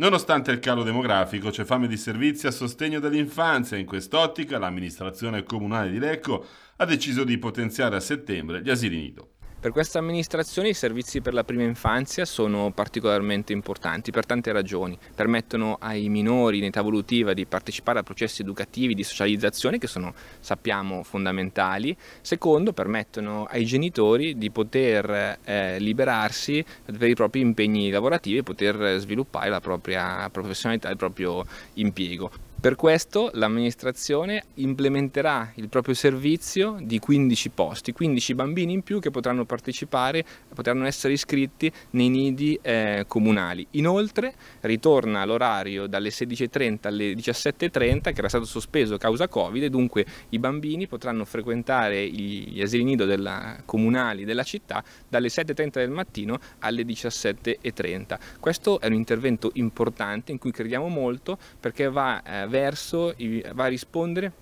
Nonostante il calo demografico c'è fame di servizi a sostegno dell'infanzia. In quest'ottica l'amministrazione comunale di Lecco ha deciso di potenziare a settembre gli asili nido. Per questa amministrazione i servizi per la prima infanzia sono particolarmente importanti per tante ragioni. Permettono ai minori in età evolutiva di partecipare a processi educativi di socializzazione che sono, sappiamo, fondamentali. Secondo, permettono ai genitori di poter eh, liberarsi per i propri impegni lavorativi e poter sviluppare la propria professionalità, il proprio impiego. Per questo l'amministrazione implementerà il proprio servizio di 15 posti, 15 bambini in più che potranno partecipare, potranno essere iscritti nei nidi eh, comunali. Inoltre ritorna l'orario dalle 16.30 alle 17.30 che era stato sospeso a causa Covid e dunque i bambini potranno frequentare gli asili nido della, comunali della città dalle 7.30 del mattino alle 17.30. Questo è un intervento importante in cui crediamo molto perché va eh, verso, va a rispondere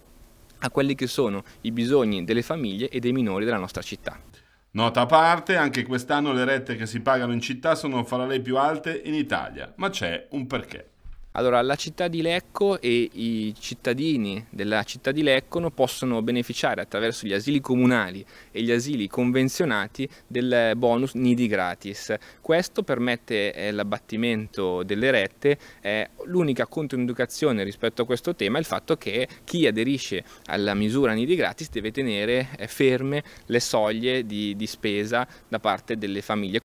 a quelli che sono i bisogni delle famiglie e dei minori della nostra città. Nota a parte, anche quest'anno le rette che si pagano in città sono fra le più alte in Italia, ma c'è un perché. Allora, la città di Lecco e i cittadini della città di Leccono possono beneficiare attraverso gli asili comunali e gli asili convenzionati del bonus nidi gratis. Questo permette eh, l'abbattimento delle rette. Eh, l'unica controindicazione rispetto a questo tema è il fatto che chi aderisce alla misura nidi gratis deve tenere eh, ferme le soglie di, di spesa da parte delle famiglie.